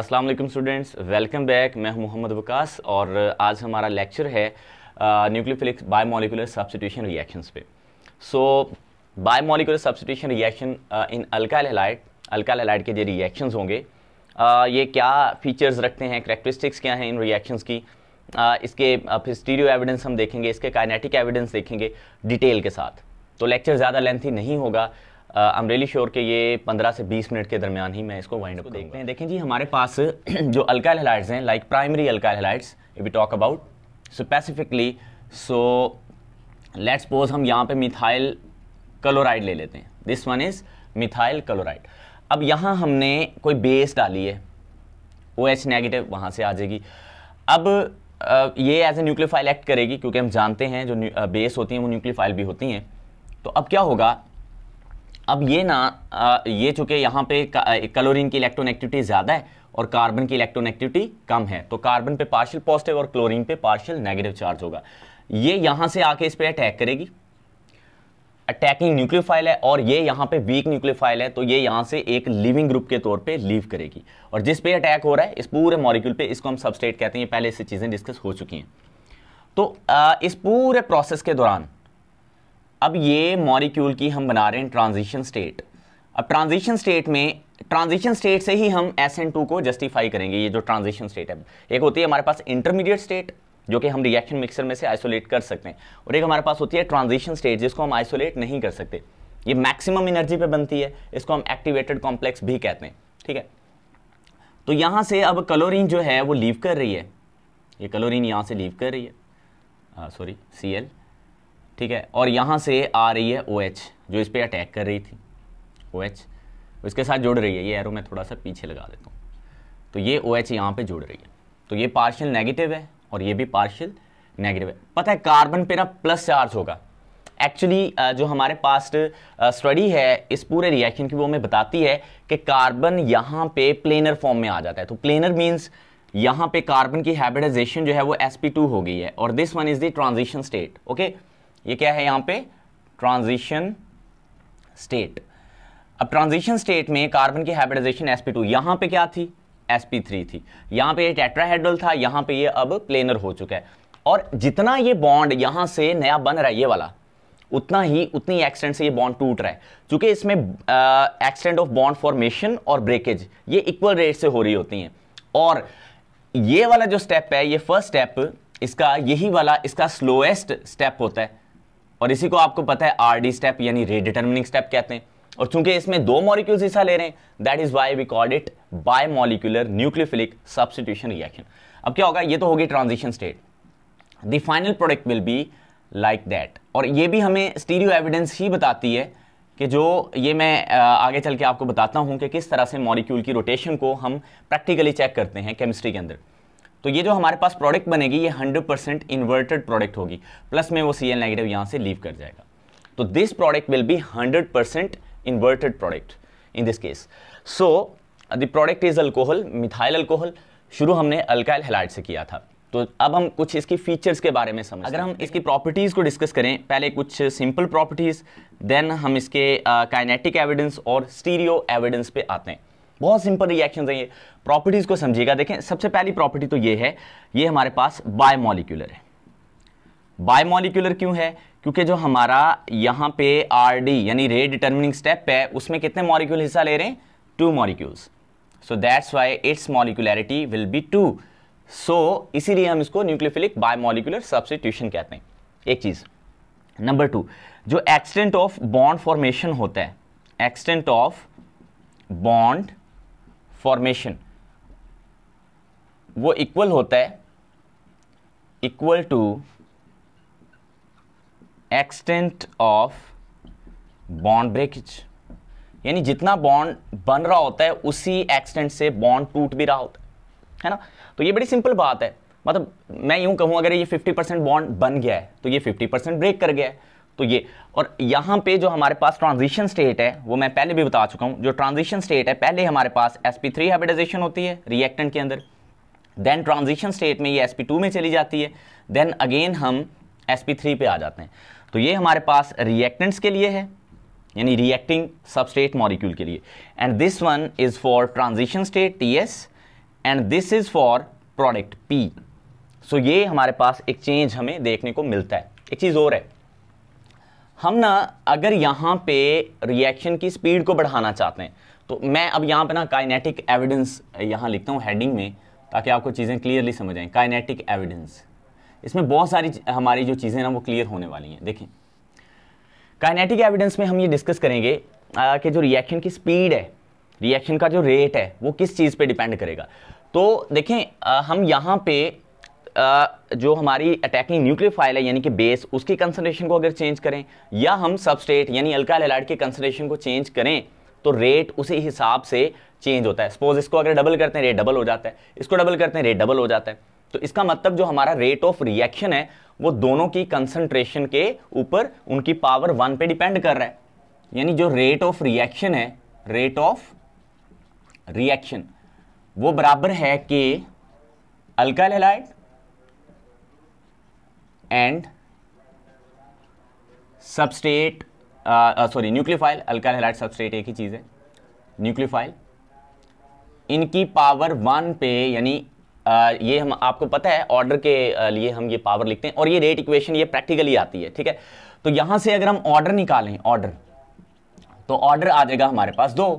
अस्सलाम वालेकुम students welcome back मैं हूं मोहम्मद वकास और आज हमारा लेक्चर है न्यूक्लियोफिलिक बायोमोलिकुलर सब्सिट्यूशन रिएक्शंस पे so bimolecular substitution reaction in alkyl halide alkyl halide के जो रिएक्शंस होंगे uh, ये क्या फीचर्स रखते हैं करेक्टरिस्टिक्स क्या हैं इन रिएक्शंस की uh, इसके फिर स्टीरियो एविडेंस हम देखेंगे इसके काइनेटिक एविडेंस देखेंगे डिटेल के साथ तो लेक्चर ज़्यादा लेंथी नहीं होगा आई एम रियली श्योर कि ये 15 से 20 मिनट के दरमियान ही मैं इसको वाइंड अप देखते हैं देखें जी हमारे पास जो अल्काइल हेलाइट्स हैं like primary alkyl halides we talk about specifically so let's suppose हम यहाँ पे मिथाइल क्लोराइड ले लेते हैं this one is methyl chloride अब यहाँ हमने कोई बेस डाली है ओ एच नेगेटिव वहाँ से आ जाएगी अब uh, ये एज ए न्यूक्लियोफाइल एक्ट करेगी क्योंकि हम जानते हैं जो बेस uh, होती हैं वो न्यूक्लियोफाइल भी होती हैं तो अब क्या होगा अब ये ना ये चूंकि यहाँ पे क्लोरीन की इलेक्ट्रॉन एक्टिविटी ज़्यादा है और कार्बन की इलेक्ट्रॉन एक्टिविटी कम है तो कार्बन पे पार्शियल पॉजिटिव और क्लोरीन पे पार्शियल नेगेटिव चार्ज होगा ये यहाँ से आके इस पर अटैक करेगी अटैकिंग न्यूक्लियोफाइल है और ये यहाँ पे वीक न्यूक्लियोफाइल है तो ये यहाँ से एक लिविंग ग्रुप के तौर पे लीव करेगी और जिस पे अटैक हो रहा है इस पूरे मॉलिक्यूल पे इसको हम सबस्टेट कहते हैं ये पहले इससे चीज़ें डिस्कस हो चुकी हैं तो आ, इस पूरे प्रोसेस के दौरान अब ये मॉलिक्यूल की हम बना रहे हैं ट्रांजिशन स्टेट अब ट्रांजिशन स्टेट में ट्रांजिशन स्टेट से ही हम एस एन टू को जस्टिफाई करेंगे ये जो ट्रांजिशन स्टेट है एक होती है हमारे पास इंटरमीडिएट स्टेट जो कि हम रिएक्शन मिक्सर में से आइसोलेट कर सकते हैं और एक हमारे पास होती है ट्रांजिशन स्टेट जिसको हम आइसोलेट नहीं कर सकते ये मैक्सिमम एनर्जी पे बनती है इसको हम एक्टिवेटेड कॉम्प्लेक्स भी कहते हैं ठीक है तो यहाँ से अब कलोरिन जो है वो लीव कर रही है ये कलोरीन यहाँ से लीव कर रही है सॉरी सी एल ठीक है और यहाँ से आ रही है ओ OH, जो इस पर अटैक कर रही थी ओ OH, उसके साथ जुड़ रही है ये एरो मैं थोड़ा सा पीछे लगा देता हूँ तो ये ओ OH यहाँ पर जुड़ रही है तो ये पार्शियल नेगेटिव है और ये भी पार्शियल नेगेटिव है पता है कार्बन पे ना प्लस चार्ज होगा एक्चुअली जो हमारे पास स्टडी है इस पूरे रिएक्शन की वो हमें बताती है कि कार्बन यहाँ पे प्लेनर फॉर्म में आ जाता है तो प्लेनर मीन्स यहाँ पे कार्बन की हैबिटाइजेशन जो है वो sp2 हो गई है और this one is the transition state okay ये क्या है यहां पे ट्रांजिशन स्टेट अब ट्रांजिशन स्टेट में कार्बन की हाइब्रिडाइजेशन sp2 यहां पे क्या थी sp3 थी यहां पे ये टेट्राहेड्रल था यहां पे ये अब प्लेनर हो चुका है और जितना ये बॉन्ड यहां से नया बन रहा है ये वाला उतना ही उतनी एक्सटेंड से ये बॉन्ड टूट रहा है क्योंकि इसमें एक्सटेंड ऑफ बॉन्ड फॉर्मेशन और ब्रेकेज ये इक्वल रेट से हो रही होती हैं और ये वाला जो स्टेप है ये फर्स्ट स्टेप इसका यही वाला इसका स्लोएस्ट स्टेप होता है और इसी को आपको पता है आर डी स्टेप यानी रीडिटर्मिनिंग स्टेप कहते हैं और चूंकि इसमें दो मॉलिक्यूल्स हिस्सा ले रहे हैं that is why we called it bimolecular nucleophilic substitution reaction अब क्या होगा ये तो होगी transition state the final product will be like that और ये भी हमें स्टीरियो एविडेंस ही बताती है कि जो ये मैं आगे चल के आपको बताता हूँ कि किस तरह से मॉलिक्यूल की रोटेशन को हम प्रैक्टिकली चेक करते हैं केमिस्ट्री के अंदर तो ये जो हमारे पास प्रोडक्ट बनेगी ये 100% परसेंट इन्वर्टेड प्रोडक्ट होगी प्लस में वो सी एल नेगेटिव यहाँ से लीव कर जाएगा तो this product will be 100% percent inverted product in this case so the product is alcohol methyl alcohol शुरू हमने अल्काइल हेलाइट से किया था तो अब हम कुछ इसकी फीचर्स के बारे में समझ अगर हम इसकी प्रॉपर्टीज़ को डिस्कस करें पहले कुछ सिंपल प्रॉपर्टीज़ देन हम इसके काइनेटिक uh, एविडेंस और स्टीरियो एविडेंस पे आते हैं बहुत सिंपल रिएक्शन है ये प्रॉपर्टीज़ को समझिएगा देखें सबसे पहली प्रॉपर्टी तो ये है ये हमारे पास बायमोलिकुलर है बायमोलिकुलर क्यों है क्योंकि जो हमारा यहां पे आर डी यानी रे डिटर्मिनिंग स्टेप है उसमें कितने मॉलिक्यूल हिस्सा ले रहे हैं two molecules so that's why its molecularity will be two so इसीलिए हम इसको न्यूक्लियोफिलिक बायमोलिकुलर सब्सिट्यूशन कहते हैं एक चीज़ नंबर टू जो एक्सटेंट ऑफ बॉन्ड फॉर्मेशन होता है एक्सटेंट ऑफ बॉन्ड फॉर्मेशन वो इक्वल होता है equal to extent of bond breakage यानी जितना बॉन्ड बन रहा होता है उसी एक्सटेंट से बॉन्ड टूट भी रहा होता है है ना तो ये बड़ी सिंपल बात है मतलब मैं यूं कहूं अगर ये 50 परसेंट बॉन्ड बन गया है तो ये 50 परसेंट ब्रेक कर गया है तो ये और यहाँ पे जो हमारे पास ट्रांजिशन स्टेट है वो मैं पहले भी बता चुका हूँ जो ट्रांजिशन स्टेट है पहले हमारे पास एस पी थ्री हाइब्रिडाइजेशन होती है रिएक्टेंट के अंदर देन ट्रांजिशन स्टेट में ये एस पी टू में चली जाती है देन अगेन हम एस पी थ्री पे आ जाते हैं तो ये हमारे पास रिएक्टेंट्स के लिए है यानी रिएक्टिंग सबस्टेट मॉलिक्यूल के लिए and this one is for transition state T S and this is for product P so ये हमारे पास एक चेंज हमें देखने को मिलता है एक चीज़ और है हम ना अगर यहाँ पे रिएक्शन की स्पीड को बढ़ाना चाहते हैं तो मैं अब यहाँ पे ना काइनेटिक एविडेंस यहाँ लिखता हूँ हेडिंग में ताकि आपको चीज़ें क्लियरली समझ आएँ काइनेटिक एविडेंस इसमें बहुत सारी हमारी जो चीज़ें ना वो क्लियर होने वाली हैं देखें काइनेटिक एविडेंस में हम ये डिस्कस करेंगे आ, कि जो रिएक्शन की स्पीड है रिएक्शन का जो रेट है वो किस चीज़ पर डिपेंड करेगा तो देखें आ, हम यहाँ पर जो हमारी अटैकिंग न्यूक्लियर फाइल है यानी कि बेस उसकी कंसनट्रेशन को अगर चेंज करें या हम सबस्टेट यानी अल्काइल लेलाइट की कंसनट्रेशन को चेंज करें तो रेट उसी हिसाब से चेंज होता है सपोज इसको अगर डबल करते हैं रेट डबल हो जाता है इसको डबल करते हैं रेट डबल हो जाता है तो इसका मतलब जो हमारा रेट ऑफ रिएक्शन है वो दोनों की कंसंट्रेशन के ऊपर उनकी पावर वन पे डिपेंड कर रहा है यानी जो रेट ऑफ रिएक्शन है रेट ऑफ रिएक्शन वो बराबर है कि अल्का halide and substrate sorry nucleophile alkyl halide substrate एक ही चीज़ है न्यूक्लियोफाइल इनकी पावर वन पे यानी uh, ये हम आपको पता है ऑर्डर के uh, लिए हम ये पावर लिखते हैं और ये रेट इक्वेशन ये प्रैक्टिकली आती है ठीक है तो यहां से अगर हम ऑर्डर निकालें ऑर्डर तो ऑर्डर आ जाएगा हमारे पास दो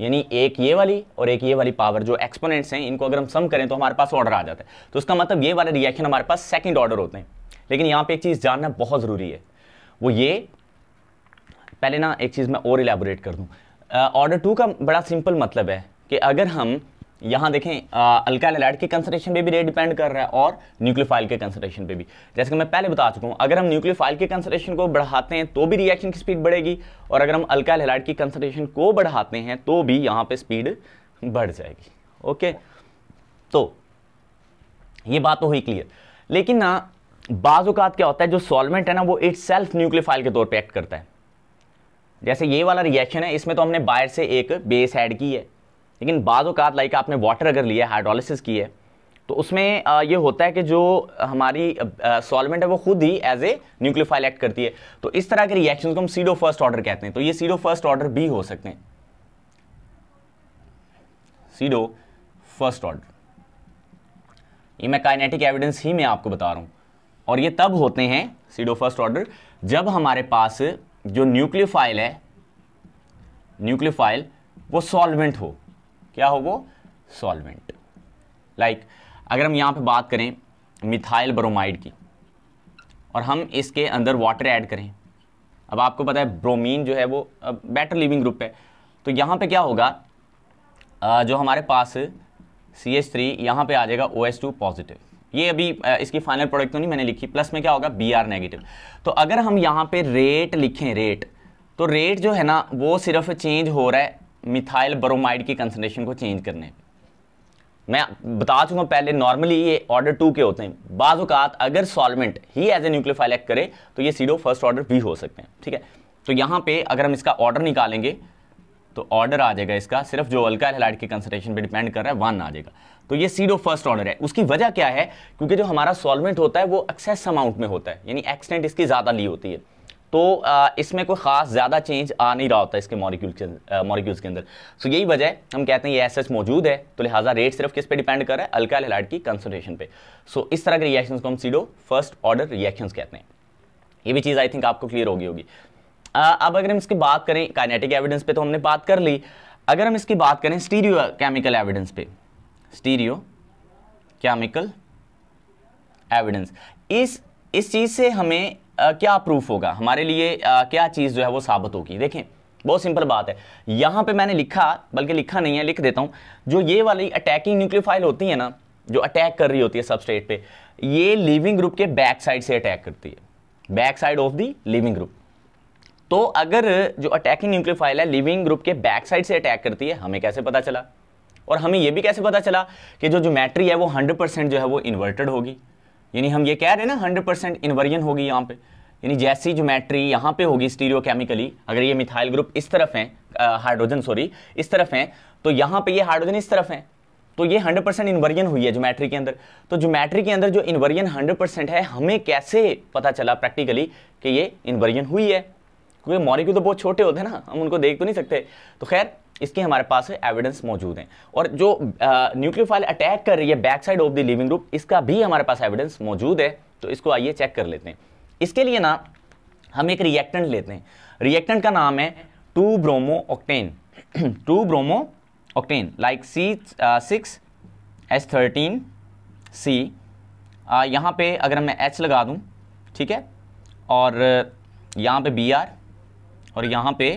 यानी एक ये वाली और एक ये वाली पावर जो एक्सपोनेंट्स हैं इनको अगर हम सम करें तो हमारे पास ऑर्डर आ जाता है तो उसका मतलब ये वाला रिएक्शन हमारे पास सेकंड ऑर्डर होते हैं लेकिन यहाँ पे एक चीज़ जानना बहुत ज़रूरी है वो ये पहले ना एक चीज़ मैं और इलेबोरेट कर दूँ ऑर्डर टू का बड़ा सिंपल मतलब है कि अगर हम यहां देखें अल्काइल हेलाइड के कंसेंट्रेशन पे भी रेट डिपेंड कर रहा है और न्यूक्लियोफाइल के कंसेंट्रेशन पे भी जैसे कि मैं पहले बता चुका हूं अगर हम न्यूक्लियोफाइल के कंसेंट्रेशन को बढ़ाते हैं तो भी रिएक्शन की स्पीड बढ़ेगी और अगर हम अल्काइल हेलाइड की कंसेंट्रेशन को बढ़ाते हैं तो भी यहाँ पर स्पीड बढ़ जाएगी ओके तो ये बात तो हुई क्लियर लेकिन ना बाज़ात क्या होता है जो सॉल्वेंट है ना वो इट सेल्फ न्यूक्लियोफाइल के तौर पर एक्ट करता है जैसे ये वाला रिएक्शन है इसमें तो हमने बाहर से एक बेस ऐड की है लेकिन बाद अवत लाइक आपने वाटर अगर लिया हाइड्रोलिसिस की है तो उसमें ये होता है कि जो हमारी सॉल्वेंट है वो खुद ही एज ए न्यूक्लियोफाइल एक्ट करती है तो इस तरह के रिएक्शन को हम सीडो फर्स्ट ऑर्डर कहते हैं तो ये सीडो फर्स्ट ऑर्डर भी हो सकते हैं सीडो फर्स्ट ऑर्डर ये मैं काइनेटिक एविडेंस ही मैं आपको बता रहा हूं और ये तब होते हैं सीडो फर्स्ट ऑर्डर जब हमारे पास जो न्यूक्लियोफाइल है न्यूक्लियोफाइल वो सॉल्वेंट हो क्या हो वो सॉल्वेंट लाइक like, अगर हम यहाँ पे बात करें मिथाइल ब्रोमाइड की और हम इसके अंदर वाटर ऐड करें अब आपको पता है ब्रोमीन जो है वो बेटर लिविंग ग्रुप है तो यहाँ पे क्या होगा जो हमारे पास सी एच थ्री यहाँ पर आ जाएगा ओ एस टू पॉजिटिव ये अभी इसकी फाइनल प्रोडक्ट तो नहीं मैंने लिखी प्लस में क्या होगा बी आर नेगेटिव तो अगर हम यहाँ पे रेट लिखें रेट तो रेट जो है ना वो सिर्फ चेंज हो रहा है मिथाइल ब्रोमाइड की कंसनट्रेशन को चेंज करने मैं बता चुका पहले नॉर्मली ये ऑर्डर टू के होते हैं बाज़ अवत अगर सॉलमेंट ही एज ए न्यूक्लियोफाइल एक्ट करे तो ये सीडो फर्स्ट ऑर्डर भी हो सकते हैं ठीक है तो यहाँ पे अगर हम इसका ऑर्डर निकालेंगे तो ऑर्डर आ जाएगा इसका सिर्फ जो अल्का हेलाइट की कंसनट्रेशन पे डिपेंड कर रहा है वन आ जाएगा तो ये सीडो फर्स्ट ऑर्डर है उसकी वजह क्या है क्योंकि जो हमारा सॉलमेंट होता है वो एक्सेस अमाउंट में होता है यानी एक्सटेंट इसकी ज़्यादा ली होती है तो इसमें कोई ख़ास ज़्यादा चेंज आ नहीं रहा होता इसके मॉलिक्यूल मॉलिक्यूल्स के अंदर सो यही वजह है हम कहते हैं ये एस मौजूद है तो लिहाजा रेट सिर्फ किस पे डिपेंड कर रहा है अल्काइल हेलाइट की कंसनट्रेशन पे सो so, इस तरह के रिएक्शन को हम सीडो फर्स्ट ऑर्डर रिएक्शन कहते हैं ये भी चीज़ आई थिंक आपको क्लियर होगी होगी अब अगर हम इसकी बात करें काइनेटिक एविडेंस पे तो हमने बात कर ली अगर हम इसकी बात करें स्टीरियो केमिकल एविडेंस पे स्टीरियो केमिकल एविडेंस इस इस चीज़ से हमें क्या प्रूफ होगा हमारे लिए क्या चीज़ जो है वो साबित होगी देखें बहुत सिंपल बात है यहाँ पे मैंने लिखा बल्कि लिखा नहीं है लिख देता हूँ जो ये वाली अटैकिंग न्यूक्लियोफाइल होती है ना जो अटैक कर रही होती है सबस्टेट पे ये लिविंग ग्रुप के बैक साइड से अटैक करती है back side of the leaving group तो अगर जो अटैकिंग न्यूक्लियोफाइल है लिविंग ग्रुप के बैक साइड से अटैक करती है हमें कैसे पता चला और हमें यह भी कैसे पता चला कि जो मैट्री है वो परसेंट जो है वो इन्वर्टेड होगी यानी हम ये कह रहे हैं ना हंड्रेड परसेंट इन्वर्जन होगी यहाँ पे यानी जैसी जोमेट्री यहाँ पे होगी स्टीरियोकेमिकली अगर ये मिथाइल ग्रुप इस तरफ है हाइड्रोजन सॉरी इस तरफ हैं तो यहाँ पे ये हाइड्रोजन इस तरफ है तो ये 100 परसेंट इन्वर्जन हुई है जोमेट्री के अंदर तो जोमेट्री के अंदर जो इन्वर्जन 100 परसेंट है हमें कैसे पता चला प्रैक्टिकली कि ये इन्वर्जन हुई है क्योंकि मॉलिक्यूल तो बहुत छोटे होते हैं ना हम उनको देख तो नहीं सकते तो खैर इसके हमारे पास एविडेंस मौजूद हैं और जो न्यूक्लियोफाइल अटैक कर रही है back side of the leaving group इसका भी हमारे पास एविडेंस मौजूद है तो इसको आइए चेक कर लेते हैं इसके लिए ना हम एक रिएक्टेंट लेते हैं रिएक्टेंट का नाम है two bromo octane two bromo octane like C six H thirteen C यहाँ पे अगर मैं एच लगा दूँ ठीक है और यहाँ पे बी आर और यहाँ पे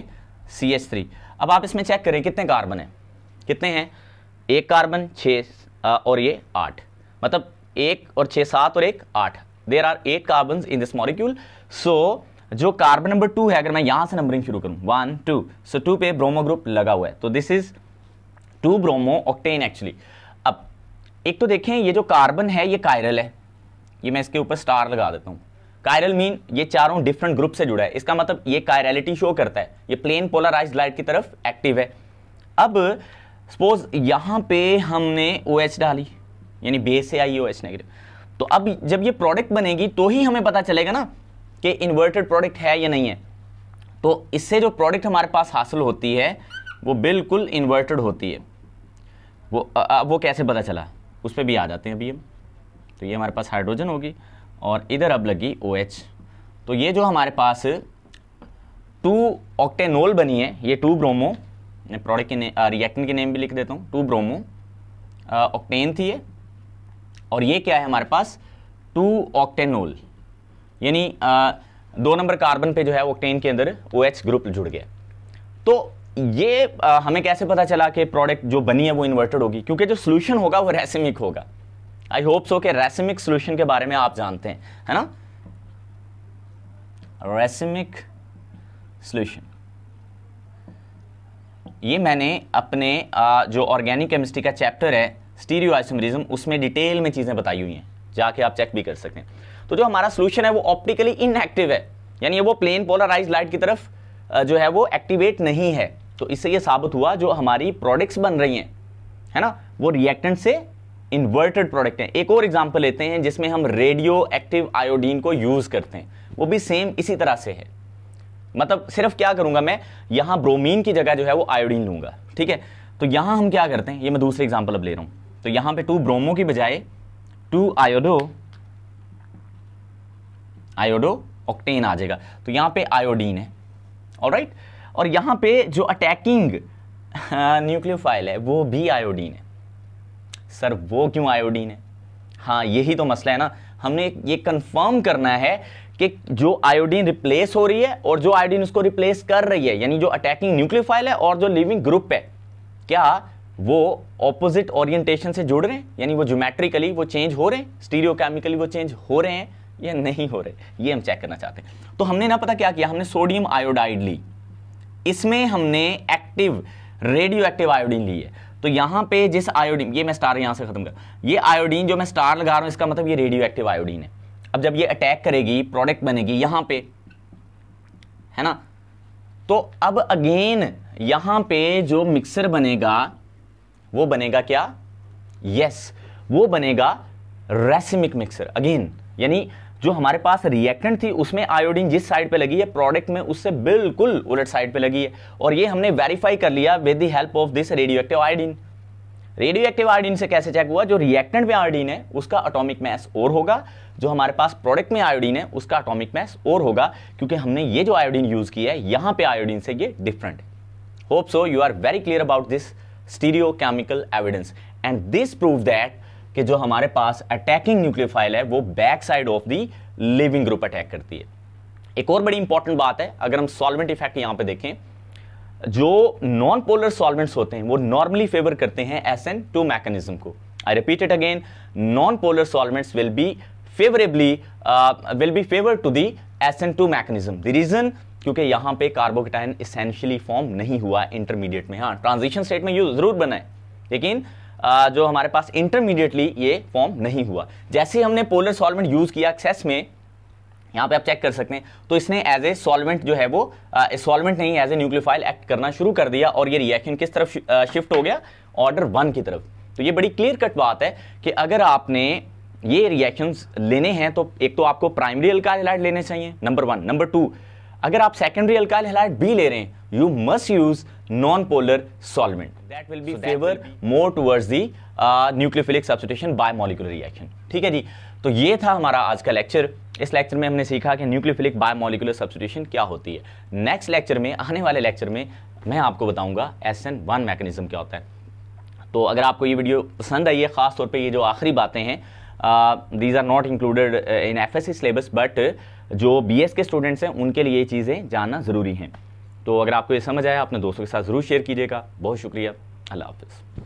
सी एच थ्री अब आप इसमें चेक करें कितने कार्बन हैं कितने हैं एक कार्बन छः और ये आठ मतलब एक और छः सात और एक आठ there are eight carbon in this molecule so जो कार्बन नंबर टू है अगर मैं यहां से नंबरिंग शुरू करूं वन टू सो टू पे ब्रोमो ग्रुप लगा हुआ है तो this is two bromo octane actually अब एक तो देखें ये जो कार्बन है ये कायरल है ये मैं इसके ऊपर स्टार लगा देता हूं कायरल मीन ये चारों डिफरेंट ग्रुप से जुड़ा है इसका मतलब ये कायरलिटी शो करता है ये प्लेन पोलराइज लाइट की तरफ एक्टिव है अब सपोज यहाँ पे हमने ओ OH डाली यानी बेस से आई ओ एच नेगेटिव तो अब जब ये प्रोडक्ट बनेगी तो ही हमें पता चलेगा ना कि इन्वर्टेड प्रोडक्ट है या नहीं है तो इससे जो प्रोडक्ट हमारे पास हासिल होती है वो बिल्कुल इन्वर्टेड होती है वो आ, वो कैसे पता चला उस पर भी आ जाते हैं अभी हम तो ये हमारे पास हाइड्रोजन होगी और इधर अब लगी ओ OH. तो ये जो हमारे पास टू ऑक्टेनोल बनी है ये टू ब्रोमो प्रोडक्ट के ने, रिएक्टेंट के नेम भी लिख देता हूँ टू ब्रोमो ऑक्टेन थी ये और ये क्या है हमारे पास टू ऑक्टेनोल यानी दो नंबर कार्बन पे जो है ऑक्टेन के अंदर ओ OH ग्रुप जुड़ गया तो ये आ, हमें कैसे पता चला कि प्रोडक्ट जो बनी है वो इन्वर्टेड होगी क्योंकि जो सोल्यूशन होगा वो रेसिमिक होगा आई होप सो के रेसिमिक सोल्यूशन के बारे में आप जानते हैं है ना रेसिमिक सोल्यूशन ये मैंने अपने जो ऑर्गेनिक केमिस्ट्री का चैप्टर है स्टीरियो आइसोमरिज्म उसमें डिटेल में चीज़ें बताई हुई हैं जाके आप चेक भी कर सकते हैं तो जो हमारा सोल्यूशन है वो ऑप्टिकली इनएक्टिव है यानी वो प्लेन पोलराइज लाइट की तरफ जो है वो एक्टिवेट नहीं है तो इससे ये साबित हुआ जो हमारी प्रोडक्ट्स बन रही हैं है ना वो रिएक्टेंट से इन्वर्टेड प्रोडक्ट हैं एक और एग्जाम्पल लेते हैं जिसमें हम रेडियो एक्टिव आयोडीन को यूज़ करते हैं वो भी सेम इसी तरह से है मतलब सिर्फ क्या करूंगा मैं यहां ब्रोमीन की जगह जो है वो आयोडीन लूंगा ठीक है तो यहां हम क्या करते हैं ये मैं दूसरे एग्जाम्पल अब ले रहा हूं तो यहां पे टू ब्रोमो की बजाय टू आयोडो आयोडो ऑक्टेन आ जाएगा तो यहां पे आयोडीन है और राइट और यहां पे जो अटैकिंग न्यूक्लियोफाइल है वो भी आयोडीन है सर वो क्यों आयोडीन है हाँ यही तो मसला है ना हमने ये कंफर्म करना है कि जो आयोडीन रिप्लेस हो रही है और जो आयोडीन उसको रिप्लेस कर रही है यानी जो अटैकिंग न्यूक्लियोफाइल है और जो लिविंग ग्रुप है क्या वो ऑपोजिट ओरिएंटेशन से जुड़ रहे हैं यानी वो जोमेट्रिकली वो चेंज हो रहे हैं स्टीरियोकेमिकली वो चेंज हो रहे हैं या नहीं हो रहे ये हम चेक करना चाहते हैं तो हमने ना पता क्या किया हमने सोडियम आयोडाइड ली इसमें हमने एक्टिव रेडियो एक्टिव आयोडीन ली है तो यहां पे जिस आयोडीन ये मैं स्टार यहां से खत्म कर ये आयोडीन जो मैं स्टार लगा रहा हूं इसका मतलब ये रेडियो एक्टिव आयोडीन है अब जब ये अटैक करेगी प्रोडक्ट बनेगी यहां पे है ना तो अब अगेन यहां पे जो मिक्सर बनेगा वो बनेगा क्या यस yes, वो बनेगा रेसिमिक मिक्सर अगेन यानी जो हमारे पास रिएक्टेंट थी उसमें आयोडीन जिस साइड पे लगी है प्रोडक्ट में उससे बिल्कुल उलट साइड पे लगी है और ये हमने वेरीफाई कर लिया with the help of this radioactive iodine radioactive iodine से कैसे चेक हुआ जो रिएक्टेंट में आयोडीन है उसका अटोमिक मैस और होगा जो हमारे पास प्रोडक्ट में आयोडीन है उसका अटोमिक मैस और होगा क्योंकि हमने ये जो आयोडीन यूज़ किया है यहाँ पे आयोडीन से ये different hope so you are very clear about this stereochemical evidence and this prove that कि जो हमारे पास अटैकिंग न्यूक्लियोफाइल है वो back side of the leaving group attack करती है एक और बड़ी इंपॉर्टेंट बात है अगर हम सॉल्वेंट इफेक्ट यहां पे देखें जो नॉन पोलर सॉल्वेंट्स होते हैं वो नॉर्मली फेवर करते हैं एस एन टू मैकेनिज्म को I repeat it again non polar solvents will be favourably will be favour to the S N two mechanism the reason क्योंकि यहां पे कार्बोकेटाइन इसेंशियली फॉर्म नहीं हुआ इंटरमीडिएट में हाँ ट्रांजिशन स्टेट में use जरूर बनाए लेकिन जो हमारे पास इंटरमीडिएटली ये फॉर्म नहीं हुआ जैसे हमने पोलर सॉल्वेंट यूज़ किया एक्सेस में यहाँ पे आप चेक कर सकते हैं तो इसने एज ए सॉल्वेंट जो है वो सॉल्वेंट नहीं एज ए न्यूक्लियोफाइल एक्ट करना शुरू कर दिया और ये रिएक्शन किस तरफ शिफ्ट हो गया ऑर्डर वन की तरफ तो ये बड़ी क्लियर कट बात है कि अगर आपने ये रिएक्शंस लेने हैं तो एक तो आपको प्राइमरी अल्काइल हेलाइट लेने चाहिए नंबर वन नंबर टू अगर आप सेकेंडरी अल्काइल हेलाइट भी ले रहे हैं you must use non polar solvent that will be favour more towards the nucleophilic the bimolecular reaction ठीक है जी तो ये था हमारा आज का लेक्चर इस लेक्चर में हमने सीखा कि न्यूक्लियोफिलिक मॉलिकुलर सब्सिटेशन क्या होती है नेक्स्ट लेक्चर में आने वाले लेक्चर में मैं आपको बताऊंगा एस एन वन मैकेनिज्म क्या होता है तो अगर आपको ये वीडियो पसंद आई है खास तौर पे ये जो आखिरी बातें हैं these are not included in F S syllabus but जो बी एस के स्टूडेंट्स हैं उनके लिए ये चीज़ें जानना ज़रूरी हैं तो अगर आपको ये समझ आया अपने दोस्तों के साथ ज़रूर शेयर कीजिएगा बहुत शुक्रिया अल्लाह हाफिज़